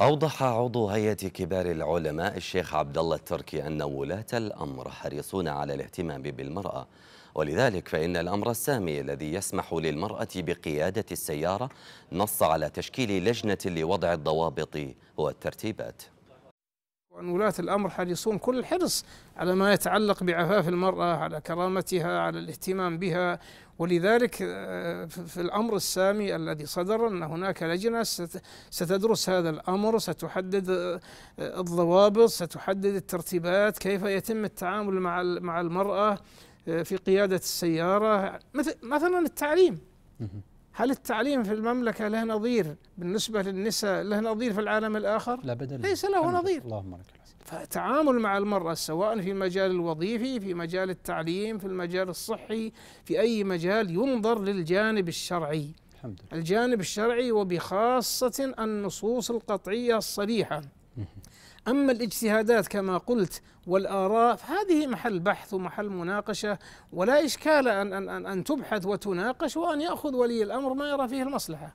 أوضح عضو هيئة كبار العلماء الشيخ عبد الله التركي أن ولاة الأمر حريصون على الاهتمام بالمرأة ولذلك فإن الأمر السامي الذي يسمح للمرأة بقيادة السيارة نص على تشكيل لجنة لوضع الضوابط والترتيبات وأن ولاة الأمر حريصون كل الحرص على ما يتعلق بعفاف المرأة على كرامتها على الاهتمام بها ولذلك آه، في الأمر السامي الذي صدر أن هناك لجنة ستدرس هذا الأمر ستحدد آه، آه، الضوابط ستحدد الترتيبات كيف يتم التعامل مع مع المرأة في قيادة السيارة مثلا التعليم هل التعليم في المملكة له نظير بالنسبة للنساء له نظير في العالم الآخر؟ لا بدل ليس له نظير اللهم لك فالتعامل مع المرأة سواء في المجال الوظيفي في مجال التعليم في المجال الصحي في أي مجال ينظر للجانب الشرعي الحمد لله. الجانب الشرعي وبخاصة النصوص القطعية الصريحة أما الاجتهادات كما قلت والآراء فهذه محل بحث ومحل مناقشة ولا إشكال أن, أن, أن تبحث وتناقش وأن يأخذ ولي الأمر ما يرى فيه المصلحة